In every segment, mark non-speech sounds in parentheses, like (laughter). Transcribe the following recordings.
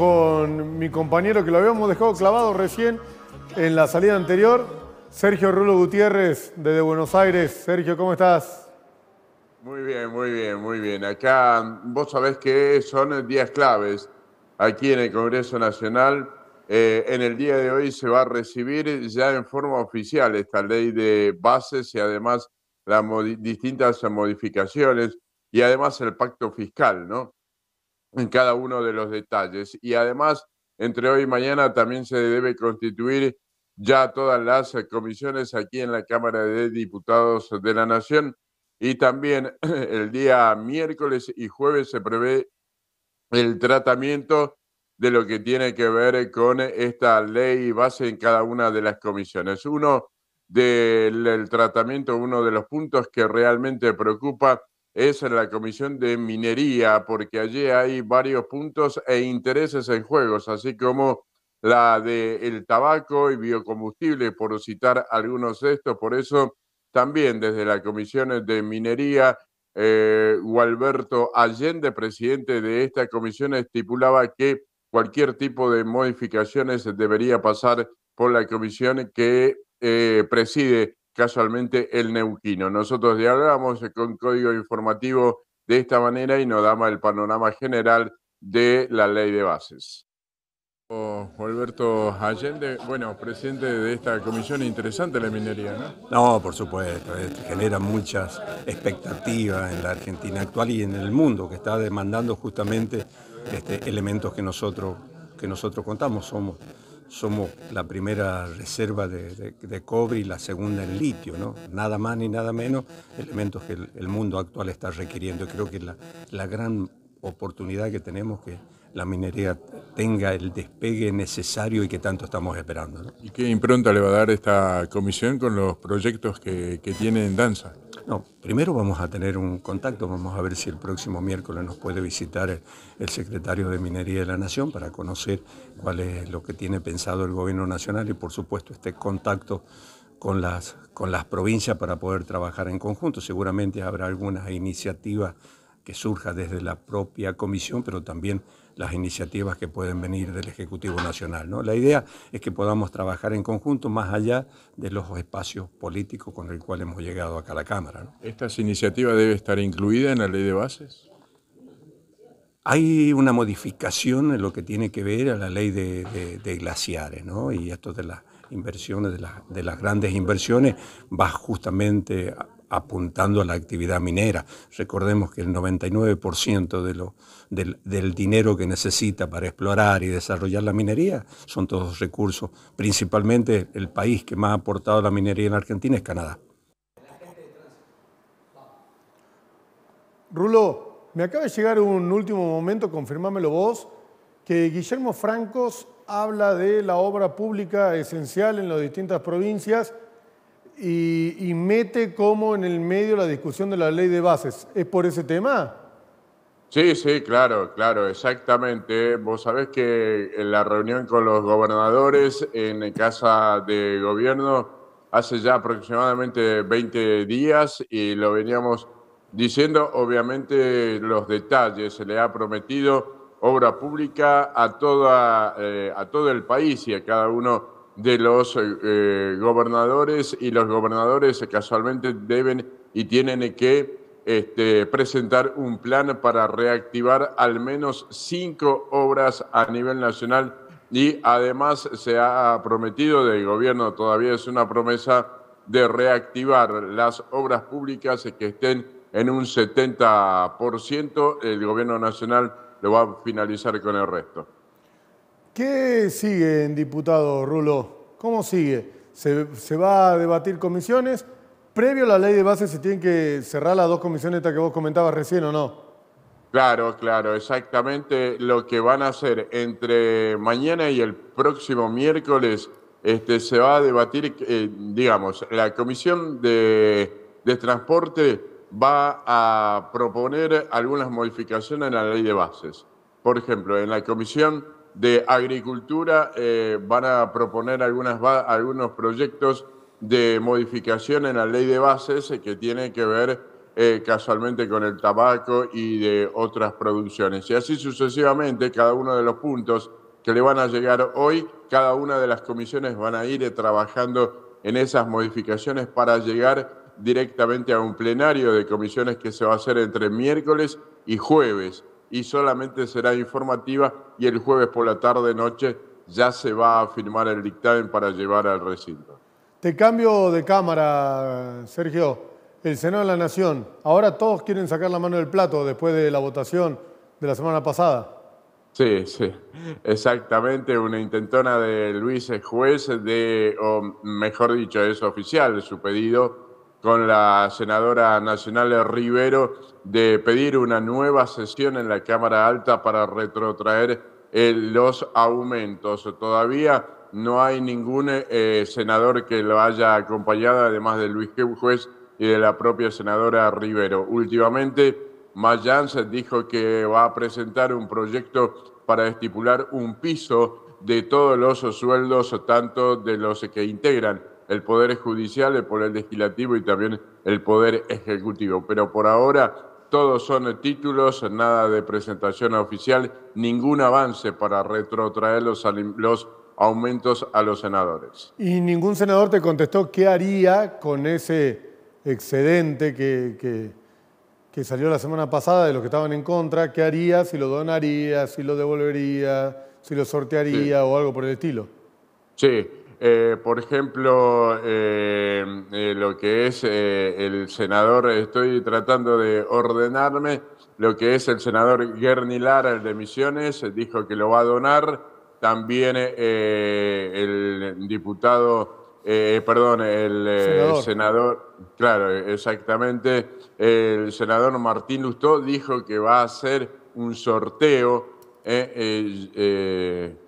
con mi compañero que lo habíamos dejado clavado recién en la salida anterior, Sergio Rulo Gutiérrez, desde Buenos Aires. Sergio, ¿cómo estás? Muy bien, muy bien, muy bien. Acá vos sabés que son días claves aquí en el Congreso Nacional. Eh, en el día de hoy se va a recibir ya en forma oficial esta ley de bases y además las distintas modificaciones y además el pacto fiscal, ¿no? en cada uno de los detalles. Y además, entre hoy y mañana también se debe constituir ya todas las eh, comisiones aquí en la Cámara de Diputados de la Nación. Y también (clears throat) el día miércoles y jueves se prevé el tratamiento de lo que tiene que ver con esta ley base en cada una de las comisiones. Uno del tratamiento, uno de los puntos que realmente preocupa es en la Comisión de Minería, porque allí hay varios puntos e intereses en juegos, así como la de el tabaco y biocombustible, por citar algunos de estos. Por eso, también desde la Comisión de Minería, eh, Allende, presidente de esta comisión, estipulaba que cualquier tipo de modificaciones debería pasar por la comisión que eh, preside casualmente el neuquino. Nosotros dialogamos con código informativo de esta manera y nos damos el panorama general de la ley de bases. Oh, Alberto Allende, bueno, presidente de esta comisión, interesante la minería, ¿no? No, por supuesto, genera muchas expectativas en la Argentina actual y en el mundo, que está demandando justamente este, elementos que nosotros, que nosotros contamos, somos somos la primera reserva de, cobre y la segunda en litio, ¿no? Nada más ni nada menos, elementos que el, mundo actual está requiriendo. Creo que la, la gran oportunidad que tenemos que la minería tenga el despegue necesario y que tanto estamos esperando. ¿Y qué impronta le va a dar esta comisión con los proyectos que, que tiene en danza? No, primero vamos a tener un contacto, vamos a ver si el próximo miércoles nos puede visitar el, secretario de Minería de la Nación para conocer cuál es lo que tiene pensado el gobierno nacional y por supuesto este contacto con las, con las provincias para poder trabajar en conjunto. Seguramente habrá algunas iniciativas que surja desde la propia comisión, pero también las iniciativas que pueden venir del Ejecutivo Nacional. ¿no? La idea es que podamos trabajar en conjunto más allá de los espacios políticos con el cual hemos llegado acá a la Cámara. ¿no? ¿Estas iniciativas debe estar incluida en la ley de bases? Hay una modificación en lo que tiene que ver a la ley de, glaciares, ¿no? Y esto de las inversiones, de, de las grandes inversiones, va justamente apuntando a la actividad minera. Recordemos que el 99% de lo, del, del, dinero que necesita para explorar y desarrollar la minería son todos recursos. Principalmente el país que más ha aportado a la minería en Argentina es Canadá. Rulo, me acaba de llegar un último momento, confirmámelo vos, que Guillermo Francos habla de la obra pública esencial en las distintas provincias y, mete como en el medio la discusión de la ley de bases. ¿Es por ese tema? Sí, sí, claro, claro, exactamente. Vos sabés que en la reunión con los gobernadores en casa de gobierno hace ya aproximadamente 20 días y lo veníamos diciendo, obviamente los detalles, se le ha prometido obra pública a, eh, a todo el país y a cada uno de los eh, gobernadores y los gobernadores casualmente deben y tienen que este, presentar un plan para reactivar al menos cinco obras a nivel nacional y además se ha prometido del gobierno, todavía es una promesa, de reactivar las obras públicas que estén en un 70%. El gobierno nacional lo va a finalizar con el resto. ¿Qué sigue diputado Rulo? ¿Cómo sigue? ¿Se, va a debatir comisiones? Previo a la ley de bases se tienen que cerrar las dos comisiones que vos comentabas recién o no? Claro, claro, exactamente lo que van a hacer entre mañana y el próximo miércoles este, se va a debatir, eh, digamos, la comisión de, de transporte va a proponer algunas modificaciones en la ley de bases. Por ejemplo, en la comisión de Agricultura eh, van a proponer algunas, algunos proyectos de modificación en la ley de bases eh, que tiene que ver eh, casualmente con el tabaco y de otras producciones. Y así sucesivamente, cada uno de los puntos que le van a llegar hoy, cada una de las comisiones van a ir trabajando en esas modificaciones para llegar directamente a un plenario de comisiones que se va a hacer entre miércoles y jueves y solamente será informativa y el jueves por la tarde noche ya se va a firmar el dictamen para llevar al recinto. Te cambio de cámara, Sergio. El Senado de la Nación. Ahora todos quieren sacar la mano del plato después de la votación de la semana pasada. Sí, sí, exactamente. Una intentona de Luis juez de, o mejor dicho, es oficial su pedido con la senadora nacional Rivero de pedir una nueva sesión en la Cámara Alta para retrotraer eh, los aumentos. Todavía no hay ningún eh, senador que lo haya acompañado, además de Luis Juez y de la propia senadora Rivero. Últimamente, Mayans dijo que va a presentar un proyecto para estipular un piso de todos los sueldos, tanto de los que integran el Poder Judicial, el Poder Legislativo y también el Poder Ejecutivo. Pero por ahora todos son títulos, nada de presentación oficial, ningún avance para retrotraer los, aumentos a los senadores. Y ningún senador te contestó qué haría con ese excedente que, que, salió la semana pasada de los que estaban en contra, qué haría, si lo donaría, si lo devolvería, si lo sortearía o algo por el estilo. Sí, eh, por ejemplo, eh, eh, lo que es el senador, estoy tratando de ordenarme, lo que es el senador Gerny Lara, el de Misiones, dijo que lo va a donar. También el diputado, perdón, el senador. claro, exactamente, el senador Martín Lustó dijo que va a hacer un sorteo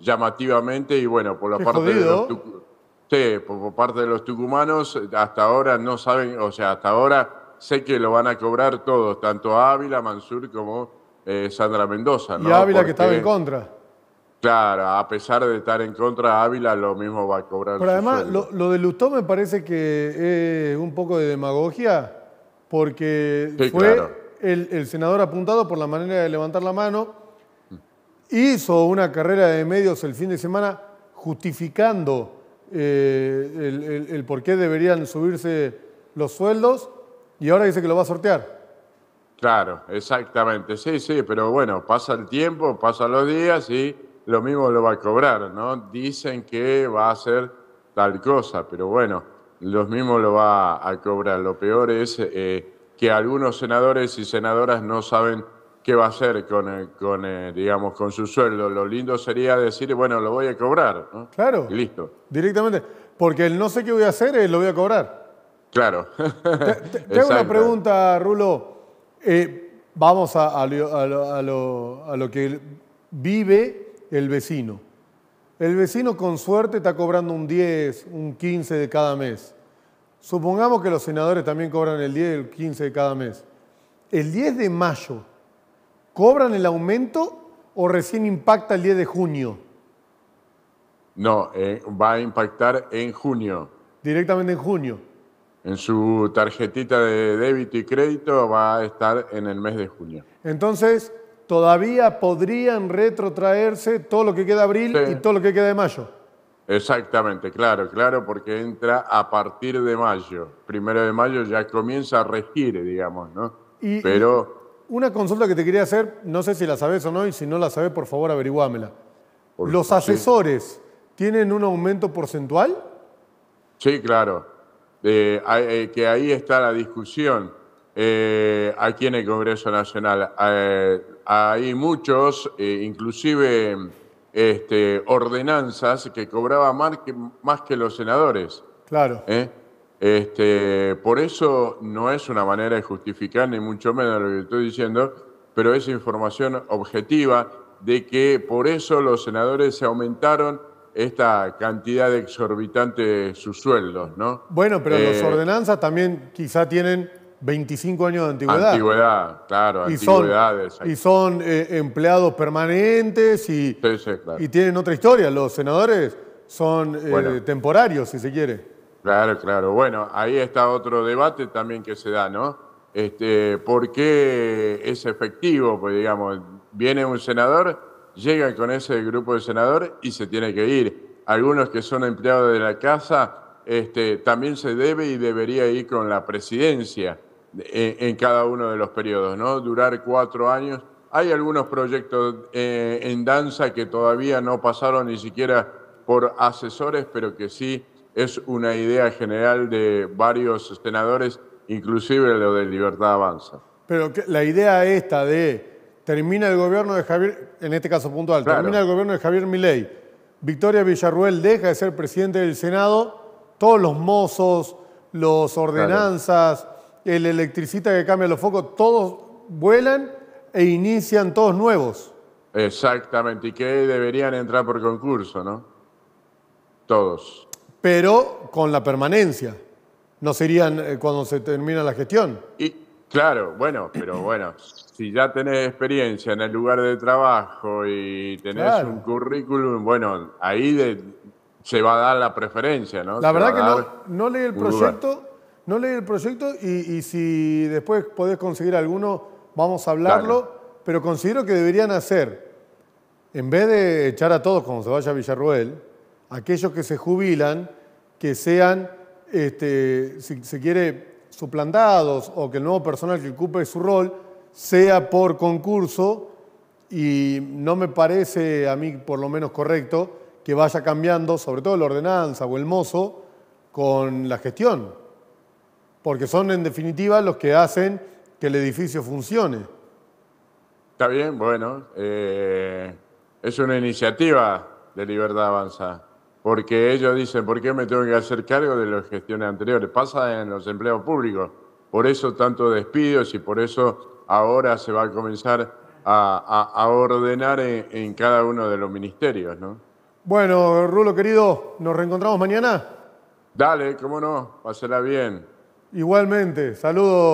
llamativamente y bueno, por la parte de Sí, por, parte de los tucumanos, hasta ahora no saben, o sea, hasta ahora sé que lo van a cobrar todos, tanto Ávila, Mansur como eh, Sandra Mendoza. Y Ávila que estaba en contra. Claro, a pesar de estar en contra, Ávila lo mismo va a cobrar. Pero además, lo, lo, de Lustó me parece que es un poco de demagogia, porque fue el senador apuntado por la manera de levantar la mano, hizo una carrera de medios el fin de semana justificando eh, el, por qué deberían subirse los sueldos y ahora dice que lo va a sortear. Claro, exactamente, sí, sí, pero bueno, pasa el tiempo, pasan los días y lo mismo lo va a cobrar, ¿no? Dicen que va a ser tal cosa, pero bueno, lo mismo lo va a cobrar. Lo peor es eh, que algunos senadores y senadoras no saben qué va a hacer con, eh, eh, digamos, con su sueldo. Lo lindo sería decir, bueno, lo voy a cobrar. Claro. Y listo. Directamente. Porque él no sé qué voy a hacer, él eh, lo voy a cobrar. Claro. (laughs) te, una pregunta, Rulo. vamos a, lo, que vive el vecino. El vecino con suerte está cobrando un 10, un 15 de cada mes. Supongamos que los senadores también cobran el 10 el 15 de cada mes. El 10 de mayo, ¿Cobran el aumento o recién impacta el 10 de junio? No, eh, va a impactar en junio. Directamente en junio. En su tarjetita de débito y crédito va a estar en el mes de junio. Entonces, todavía podrían retrotraerse todo lo que queda de abril y todo lo que queda de mayo. Exactamente, claro, claro, porque entra a partir de mayo. Primero de mayo ya comienza a regir, digamos, ¿no? Pero una consulta que te quería hacer, no sé si la sabes o no, y si no la sabes, por favor, averiguámela. ¿Los asesores tienen un aumento porcentual? Sí, claro. Eh, eh, que ahí está la discusión eh, aquí en el Congreso Nacional. hay muchos, inclusive este, ordenanzas, que cobraban más que los senadores. Claro. Este, por eso no es una manera de justificar, ni mucho menos lo que estoy diciendo, pero es información objetiva de que por eso los senadores se aumentaron esta cantidad exorbitante de sus sueldos, ¿no? Bueno, pero las eh, ordenanzas también quizá tienen 25 años de antigüedad. Antigüedad, claro, y antigüedades. Son, y eh, son empleados permanentes y, tienen otra historia. Los senadores son eh, temporarios, si se quiere. Claro, claro. Bueno, ahí está otro debate también que se da, ¿no? Este, ¿Por qué es efectivo? Pues digamos, viene un senador, llega con ese grupo de senadores y se tiene que ir. Algunos que son empleados de la casa, este, también se debe y debería ir con la presidencia en, cada uno de los periodos, ¿no? Durar cuatro años. Hay algunos proyectos eh, en danza que todavía no pasaron ni siquiera por asesores, pero que sí es una idea general de varios senadores, inclusive lo de Libertad Avanza. Pero la idea esta de termina el gobierno de Javier, en este caso puntual, termina el gobierno de Javier Milei, Victoria Villarruel deja de ser presidente del Senado, todos los mozos, los ordenanzas, el electricista que cambia los focos, todos vuelan e inician todos nuevos. Exactamente, y que deberían entrar por concurso, ¿no? Todos pero con la permanencia. No serían eh, cuando se termina la gestión. Y, claro, bueno, pero bueno, si ya tenés experiencia en el lugar de trabajo y tenés un currículum, bueno, ahí se va a dar la preferencia, ¿no? La verdad que no, no leí el proyecto, no leí el proyecto y, si después podés conseguir alguno, vamos a hablarlo, pero considero que deberían hacer, en vez de echar a todos cuando se vaya a Villarruel, aquellos que se jubilan, que sean, este, si se quiere, suplantados o que el nuevo personal que ocupe su rol sea por concurso y no me parece a mí por lo menos correcto que vaya cambiando, sobre todo la ordenanza o el mozo, con la gestión, porque son en definitiva los que hacen que el edificio funcione. Está bien, bueno, eh, es una iniciativa de Libertad Avanzada porque ellos dicen, ¿por qué me tengo que hacer cargo de las gestiones anteriores? Pasa en los empleos públicos, por eso tanto despidos y por eso ahora se va a comenzar a, ordenar en, cada uno de los ministerios, ¿no? Bueno, Rulo querido, ¿nos reencontramos mañana? Dale, cómo no, pásela bien. Igualmente, saludos.